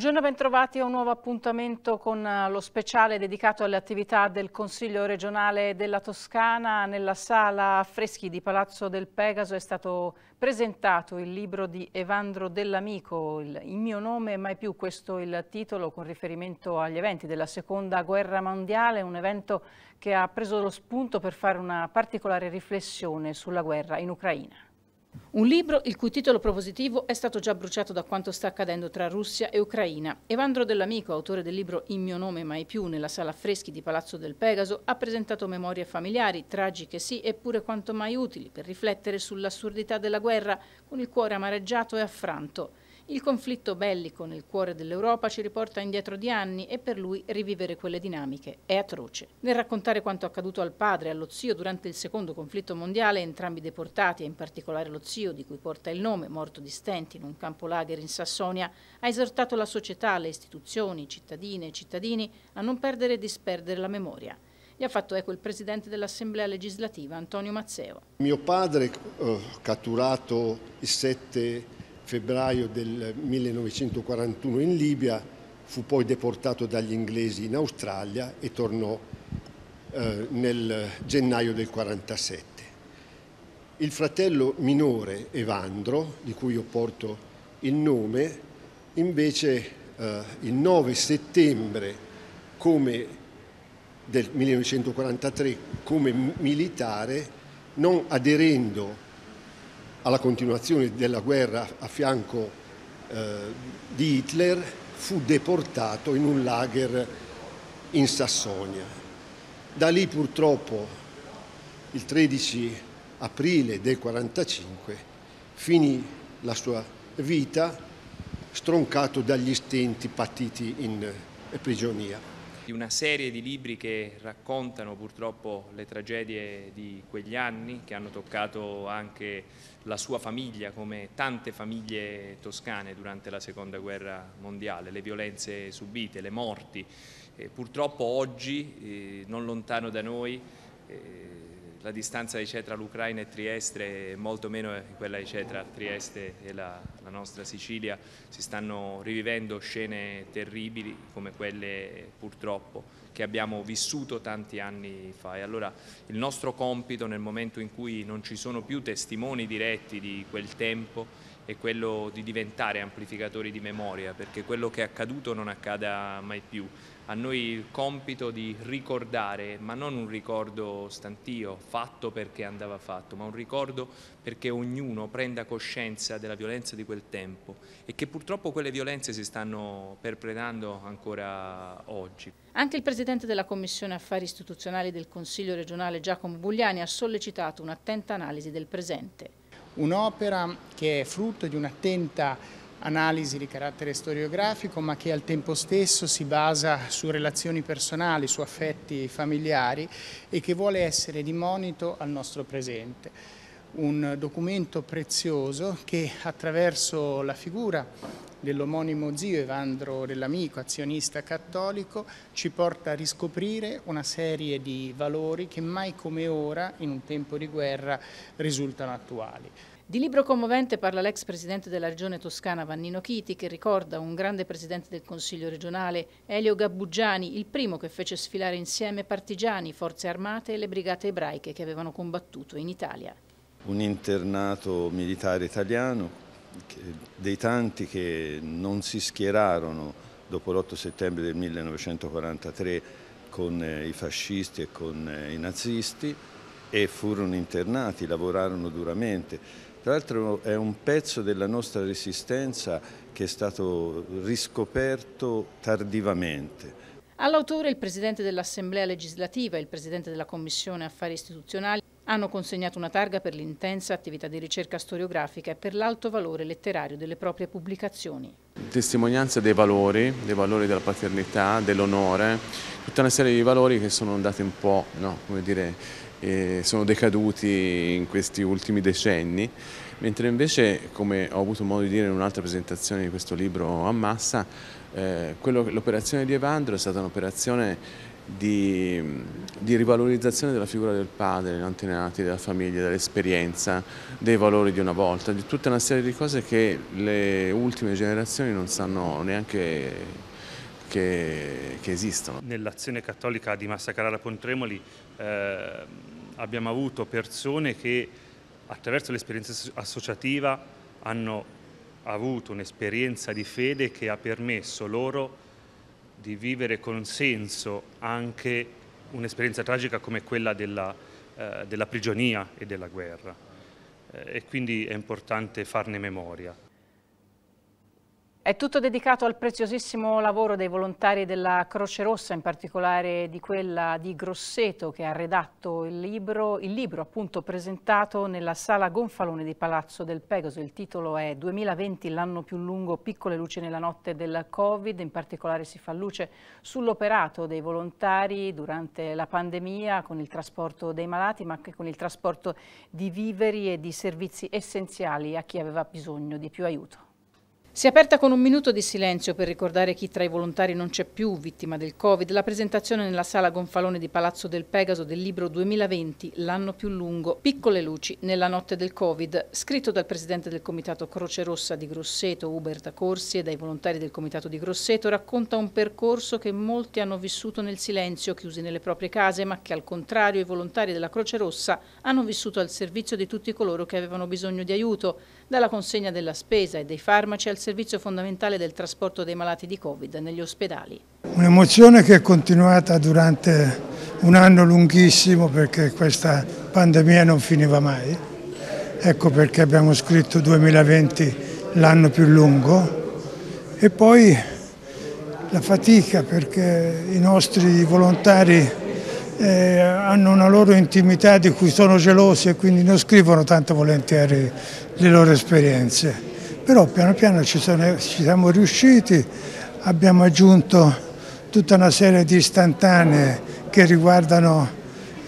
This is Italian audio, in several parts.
Buongiorno e bentrovati a un nuovo appuntamento con eh, lo speciale dedicato alle attività del Consiglio regionale della Toscana. Nella sala affreschi di Palazzo del Pegaso è stato presentato il libro di Evandro Dell'Amico, Il mio nome mai più, questo il titolo con riferimento agli eventi della Seconda Guerra Mondiale, un evento che ha preso lo spunto per fare una particolare riflessione sulla guerra in Ucraina. Un libro il cui titolo propositivo è stato già bruciato da quanto sta accadendo tra Russia e Ucraina. Evandro Dell'Amico, autore del libro In mio nome mai più nella sala affreschi di Palazzo del Pegaso, ha presentato memorie familiari, tragiche sì, eppure quanto mai utili per riflettere sull'assurdità della guerra, con il cuore amareggiato e affranto. Il conflitto bellico nel cuore dell'Europa ci riporta indietro di anni e per lui rivivere quelle dinamiche è atroce. Nel raccontare quanto accaduto al padre e allo zio durante il secondo conflitto mondiale, entrambi deportati e in particolare lo zio di cui porta il nome, morto di stenti in un campo lager in Sassonia, ha esortato la società, le istituzioni, cittadine e cittadini a non perdere e disperdere la memoria. Gli ha fatto eco il presidente dell'Assemblea legislativa, Antonio Mazzeo. Mio padre, eh, catturato il 7 febbraio del 1941 in Libia, fu poi deportato dagli inglesi in Australia e tornò eh, nel gennaio del 1947. Il fratello minore Evandro, di cui io porto il nome, invece eh, il 9 settembre del 1943 come militare, non aderendo alla continuazione della guerra a fianco eh, di Hitler, fu deportato in un lager in Sassonia. Da lì purtroppo il 13 aprile del 1945 finì la sua vita stroncato dagli stenti patiti in eh, prigionia di una serie di libri che raccontano purtroppo le tragedie di quegli anni, che hanno toccato anche la sua famiglia, come tante famiglie toscane durante la seconda guerra mondiale, le violenze subite, le morti. E purtroppo oggi, eh, non lontano da noi, eh, la distanza di c'è tra l'Ucraina e Trieste è molto meno di quella di c'è tra Trieste e la, la, nostra Sicilia, si stanno rivivendo scene terribili come quelle purtroppo che abbiamo vissuto tanti anni fa e allora il nostro compito nel momento in cui non ci sono più testimoni diretti di quel tempo è quello di diventare amplificatori di memoria perché quello che è accaduto non accada mai più a noi il compito di ricordare, ma non un ricordo stantio, fatto perché andava fatto, ma un ricordo perché ognuno prenda coscienza della violenza di quel tempo e che purtroppo quelle violenze si stanno perpetrando ancora oggi. Anche il Presidente della Commissione Affari Istituzionali del Consiglio regionale Giacomo Bugliani ha sollecitato un'attenta analisi del presente. Un'opera che è frutto di un'attenta analisi di carattere storiografico ma che al tempo stesso si basa su relazioni personali, su affetti familiari e che vuole essere di monito al nostro presente. Un documento prezioso che attraverso la figura dell'omonimo zio Evandro dell'Amico, azionista cattolico, ci porta a riscoprire una serie di valori che mai come ora, in un tempo di guerra, risultano attuali. Di libro commovente parla l'ex presidente della regione toscana Vannino Chiti che ricorda un grande presidente del consiglio regionale Elio Gabbugiani, il primo che fece sfilare insieme partigiani, forze armate e le brigate ebraiche che avevano combattuto in Italia. Un internato militare italiano, dei tanti che non si schierarono dopo l'8 settembre del 1943 con eh, i fascisti e con eh, i nazisti e furono internati, lavorarono duramente tra l'altro è un pezzo della nostra resistenza che è stato riscoperto tardivamente. All'autore il Presidente dell'Assemblea legislativa e il Presidente della Commissione Affari Istituzionali hanno consegnato una targa per l'intensa attività di ricerca storiografica e per l'alto valore letterario delle proprie pubblicazioni. Testimonianza dei valori, dei valori della paternità, dell'onore, tutta una serie di valori che sono andati un po', no, come dire, e sono decaduti in questi ultimi decenni, mentre invece, come ho avuto modo di dire in un'altra presentazione di questo libro a massa, eh, l'operazione di Evandro è stata un'operazione di, di, rivalorizzazione della figura del padre, degli antenati, della famiglia, dell'esperienza, dei valori di una volta, di tutta una serie di cose che le ultime generazioni non sanno neanche che, che esistono. Nell'azione cattolica di Massacrara Pontremoli eh, abbiamo avuto persone che attraverso l'esperienza associativa hanno avuto un'esperienza di fede che ha permesso loro di vivere con senso anche un'esperienza tragica come quella della, eh, della prigionia e della guerra. Eh, e quindi è importante farne memoria. È tutto dedicato al preziosissimo lavoro dei volontari della Croce Rossa, in particolare di quella di Grosseto che ha redatto il libro, il libro appunto presentato nella sala Gonfalone di Palazzo del Pegaso. Il titolo è 2020 l'anno più lungo, piccole luci nella notte del Covid, in particolare si fa luce sull'operato dei volontari durante la pandemia con il trasporto dei malati ma anche con il trasporto di viveri e di servizi essenziali a chi aveva bisogno di più aiuto. Si è aperta con un minuto di silenzio per ricordare chi tra i volontari non c'è più, vittima del Covid, la presentazione nella sala Gonfalone di Palazzo del Pegaso del libro 2020, L'anno più lungo, Piccole luci nella notte del Covid, scritto dal presidente del comitato Croce Rossa di Grosseto, Uberta Corsi, e dai volontari del comitato di Grosseto, racconta un percorso che molti hanno vissuto nel silenzio, chiusi nelle proprie case, ma che al contrario i volontari della Croce Rossa hanno vissuto al servizio di tutti coloro che avevano bisogno di aiuto dalla consegna della spesa e dei farmaci al servizio fondamentale del trasporto dei malati di Covid negli ospedali. Un'emozione che è continuata durante un anno lunghissimo perché questa pandemia non finiva mai. Ecco perché abbiamo scritto 2020 l'anno più lungo e poi la fatica perché i nostri volontari eh, hanno una loro intimità di cui sono gelosi e quindi non scrivono tanto volentieri le loro esperienze. Però piano piano ci, sono, ci siamo riusciti, abbiamo aggiunto tutta una serie di istantanee che riguardano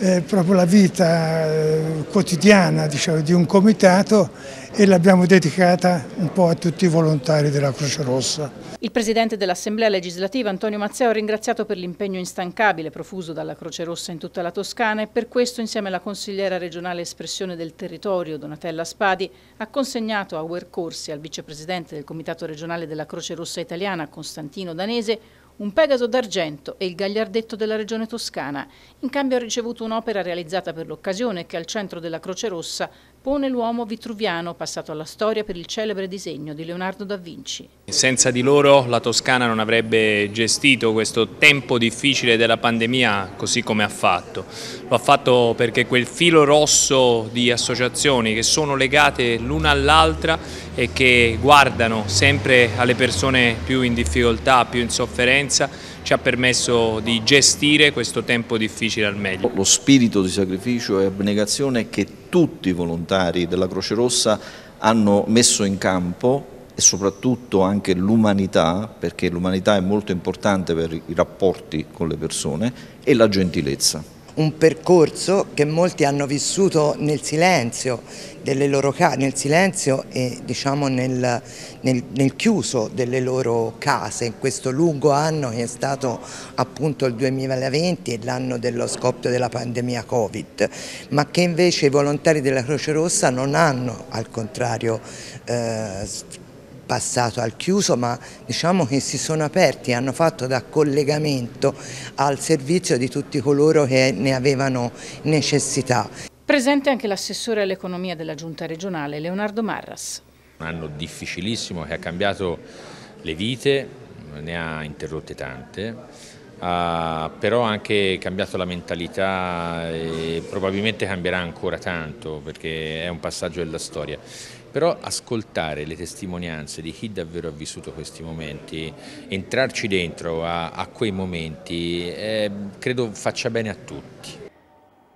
eh, proprio la vita eh, quotidiana diciamo, di un comitato e l'abbiamo dedicata un po' a tutti i volontari della Croce Rossa. Il presidente dell'Assemblea legislativa Antonio Mazzeo ha ringraziato per l'impegno instancabile profuso dalla Croce Rossa in tutta la Toscana e per questo insieme alla consigliera regionale espressione del territorio Donatella Spadi ha consegnato a Wercorsi al vicepresidente del Comitato regionale della Croce Rossa italiana Costantino Danese un Pegaso d'argento e il gagliardetto della regione toscana. In cambio ha ricevuto un'opera realizzata per l'occasione che al centro della Croce Rossa pone l'uomo vitruviano passato alla storia per il celebre disegno di Leonardo da Vinci. Senza di loro la Toscana non avrebbe gestito questo tempo difficile della pandemia così come ha fatto. Lo ha fatto perché quel filo rosso di associazioni che sono legate l'una all'altra e che guardano sempre alle persone più in difficoltà, più in sofferenza ci ha permesso di gestire questo tempo difficile al meglio. Lo spirito di sacrificio e abnegazione che tutti i volontari della Croce Rossa hanno messo in campo e soprattutto anche l'umanità, perché l'umanità è molto importante per i rapporti con le persone, e la gentilezza un percorso che molti hanno vissuto nel silenzio, loro, nel silenzio e diciamo nel, nel, nel, chiuso delle loro case in questo lungo anno che è stato appunto il 2020 e l'anno dello scoppio della pandemia Covid, ma che invece i volontari della Croce Rossa non hanno al contrario eh, passato al chiuso ma diciamo che si sono aperti, hanno fatto da collegamento al servizio di tutti coloro che ne avevano necessità. Presente anche l'assessore all'economia della giunta regionale Leonardo Marras. Un anno difficilissimo che ha cambiato le vite, ne ha interrotte tante, ha però anche cambiato la mentalità e probabilmente cambierà ancora tanto perché è un passaggio della storia però ascoltare le testimonianze di chi davvero ha vissuto questi momenti, entrarci dentro a, a quei momenti, eh, credo faccia bene a tutti.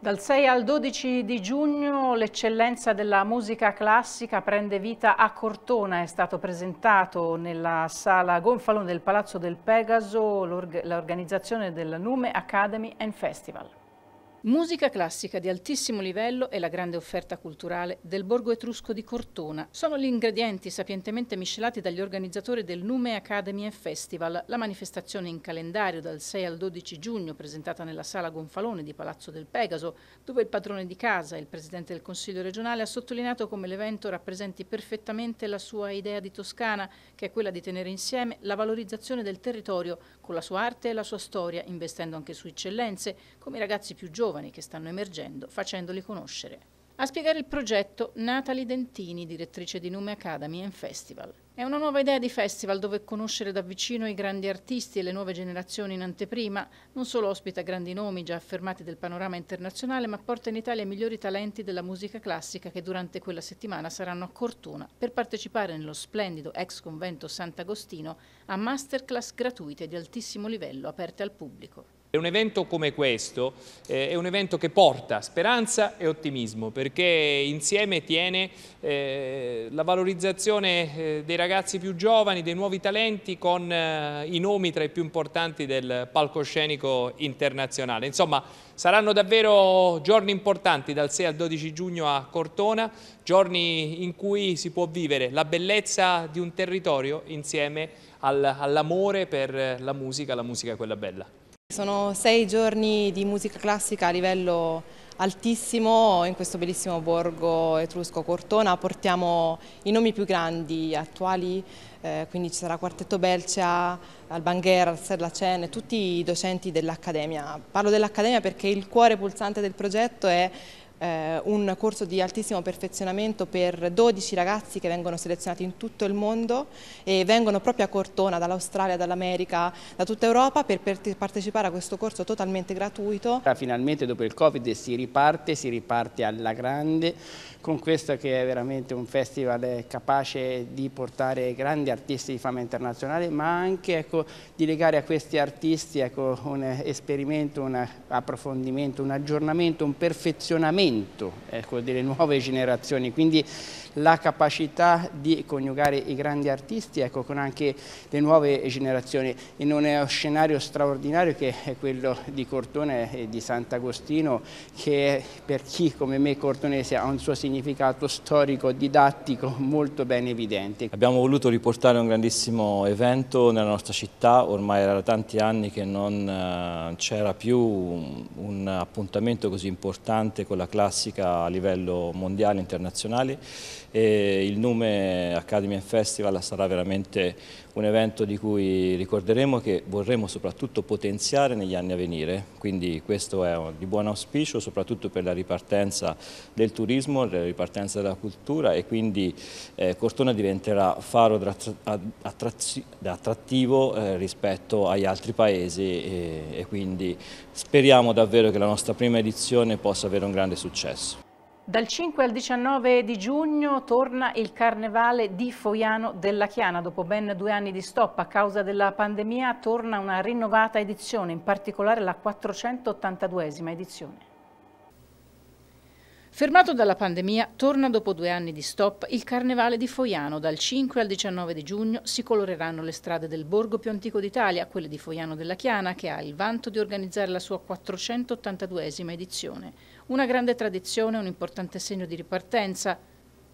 Dal 6 al 12 di giugno l'eccellenza della musica classica prende vita a Cortona, è stato presentato nella sala Gonfalone del Palazzo del Pegaso l'organizzazione della Nume Academy and Festival. Musica classica di altissimo livello e la grande offerta culturale del borgo etrusco di Cortona sono gli ingredienti sapientemente miscelati dagli organizzatori del Nume Academy Festival, la manifestazione in calendario dal 6 al 12 giugno presentata nella sala Gonfalone di Palazzo del Pegaso, dove il padrone di casa, il presidente del Consiglio regionale, ha sottolineato come l'evento rappresenti perfettamente la sua idea di Toscana, che è quella di tenere insieme la valorizzazione del territorio con la sua arte e la sua storia, investendo anche su eccellenze come i ragazzi più giovani giovani che stanno emergendo, facendoli conoscere. A spiegare il progetto Natalie Dentini, direttrice di Nume Academy and Festival. È una nuova idea di festival dove conoscere da vicino i grandi artisti e le nuove generazioni in anteprima non solo ospita grandi nomi già affermati del panorama internazionale, ma porta in Italia i migliori talenti della musica classica che durante quella settimana saranno a Cortona per partecipare nello splendido ex convento Sant'Agostino a masterclass gratuite di altissimo livello aperte al pubblico. E un evento come questo eh, è un evento che porta speranza e ottimismo perché insieme tiene eh, la valorizzazione eh, dei ragazzi più giovani, dei nuovi talenti con eh, i nomi tra i più importanti del palcoscenico internazionale. Insomma saranno davvero giorni importanti dal 6 al 12 giugno a Cortona, giorni in cui si può vivere la bellezza di un territorio insieme al, all'amore per la musica, la musica quella bella. Sono sei giorni di musica classica a livello altissimo in questo bellissimo borgo etrusco Cortona. Portiamo i nomi più grandi attuali, eh, quindi ci sarà Quartetto Belcia, Albanghera, Serlacen, tutti i docenti dell'Accademia. Parlo dell'Accademia perché il cuore pulsante del progetto è eh, un corso di altissimo perfezionamento per 12 ragazzi che vengono selezionati in tutto il mondo e vengono proprio a Cortona, dall'Australia, dall'America, da tutta Europa per, per partecipare a questo corso totalmente gratuito. Finalmente dopo il Covid si riparte, si riparte alla grande con questo che è veramente un festival capace di portare grandi artisti di fama internazionale, ma anche ecco, di legare a questi artisti ecco, un esperimento, un approfondimento, un aggiornamento, un perfezionamento ecco, delle nuove generazioni. Quindi la capacità di coniugare i grandi artisti ecco, con anche le nuove generazioni in uno scenario straordinario che è quello di Cortone e di Sant'Agostino che per chi come me cortonese ha un suo significato significato storico, didattico molto ben evidente. Abbiamo voluto riportare un grandissimo evento nella nostra città, ormai era da tanti anni che non eh, c'era più un appuntamento così importante con la classica a livello mondiale, internazionale e il nome Academy and Festival sarà veramente un evento di cui ricorderemo che vorremmo soprattutto potenziare negli anni a venire, quindi questo è di buon auspicio soprattutto per la ripartenza del turismo eh, ripartenza della cultura e quindi eh, Cortona diventerà faro attrattivo eh, rispetto agli altri paesi e quindi speriamo davvero che la nostra prima edizione possa avere un grande successo. Dal 5 al 19 di giugno torna il carnevale di Foiano della Chiana. Dopo ben due anni di stop a causa della pandemia torna una rinnovata edizione, in particolare la 482esima edizione. Fermato dalla pandemia, torna dopo due anni di stop il Carnevale di Foiano. Dal 5 al 19 di giugno si coloreranno le strade del borgo più antico d'Italia, quelle di Foiano della Chiana, che ha il vanto di organizzare la sua 482esima edizione. Una grande tradizione, un importante segno di ripartenza,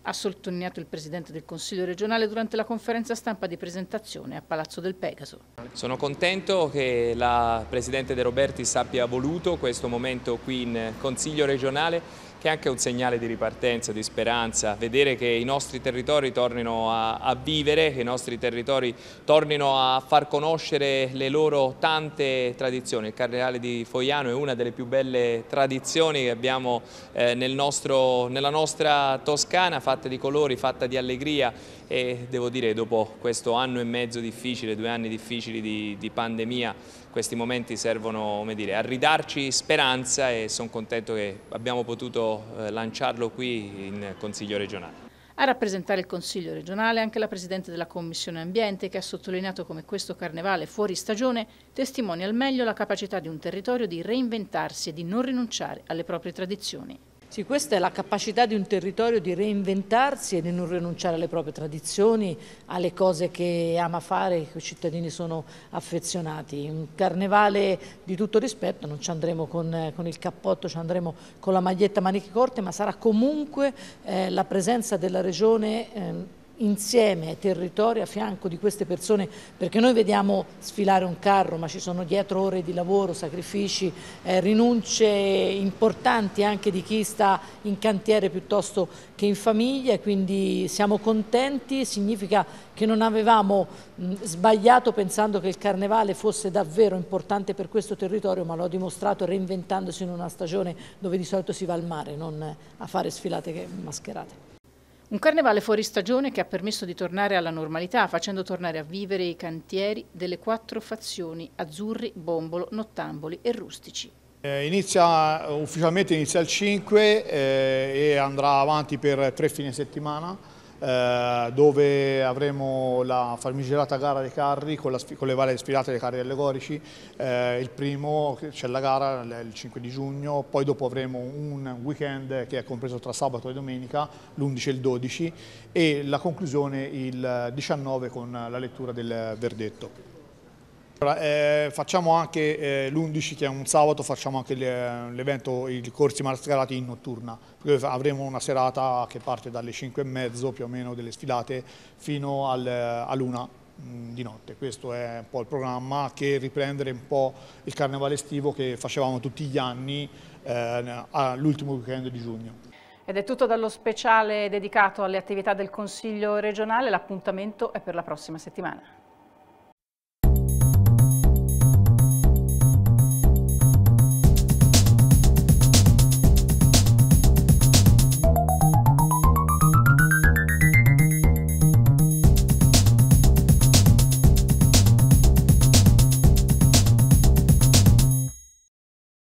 ha sottolineato il Presidente del Consiglio regionale durante la conferenza stampa di presentazione a Palazzo del Pegaso. Sono contento che la Presidente De Roberti abbia voluto questo momento qui in Consiglio regionale che è anche un segnale di ripartenza, di speranza, vedere che i nostri territori tornino a, a vivere, che i nostri territori tornino a far conoscere le loro tante tradizioni. Il Cardenale di Foiano è una delle più belle tradizioni che abbiamo eh, nel nostro, nella nostra Toscana, fatta di colori, fatta di allegria e devo dire dopo questo anno e mezzo difficile, due anni difficili di, di pandemia, questi momenti servono dire, a ridarci speranza e sono contento che abbiamo potuto eh, lanciarlo qui in Consiglio regionale. A rappresentare il Consiglio regionale anche la Presidente della Commissione Ambiente che ha sottolineato come questo carnevale fuori stagione testimonia al meglio la capacità di un territorio di reinventarsi e di non rinunciare alle proprie tradizioni. Sì, questa è la capacità di un territorio di reinventarsi e di non rinunciare alle proprie tradizioni, alle cose che ama fare, che i cittadini sono affezionati. Un carnevale di tutto rispetto, non ci andremo con, eh, con il cappotto, ci andremo con la maglietta maniche corte, ma sarà comunque eh, la presenza della regione eh, insieme territorio a fianco di queste persone perché noi vediamo sfilare un carro ma ci sono dietro ore di lavoro, sacrifici, eh, rinunce importanti anche di chi sta in cantiere piuttosto che in famiglia quindi siamo contenti, significa che non avevamo mh, mm, sbagliato pensando che il carnevale fosse davvero importante per questo territorio ma l'ho dimostrato reinventandosi in una stagione dove di solito si va al mare non a fare sfilate mascherate. Un carnevale fuori stagione che ha permesso di tornare alla normalità, facendo tornare a vivere i cantieri delle quattro fazioni Azzurri, Bombolo, Nottamboli e Rustici. Eh, inizia, ufficialmente inizia il 5 eh, e andrà avanti per tre fine settimana eh, dove avremo la famigerata gara dei carri con, la, con le varie sfilate dei carri allegorici, eh, il primo c'è la gara il 5 di giugno, poi dopo avremo un weekend che è compreso tra sabato e domenica, l'11 e il 12 e la conclusione il 19 con la lettura del verdetto. Allora, eh, facciamo anche eh, l'11 che è un sabato, facciamo anche l'evento, i corsi mascherati in notturna, avremo una serata che parte dalle 5 e mezzo più o meno delle sfilate fino al, all'una mm, di notte, questo è un po' il programma che riprendere un po' il carnevale estivo che facevamo tutti gli anni eh, all'ultimo weekend di giugno. Ed è tutto dallo speciale dedicato alle attività del Consiglio regionale, l'appuntamento è per la prossima settimana.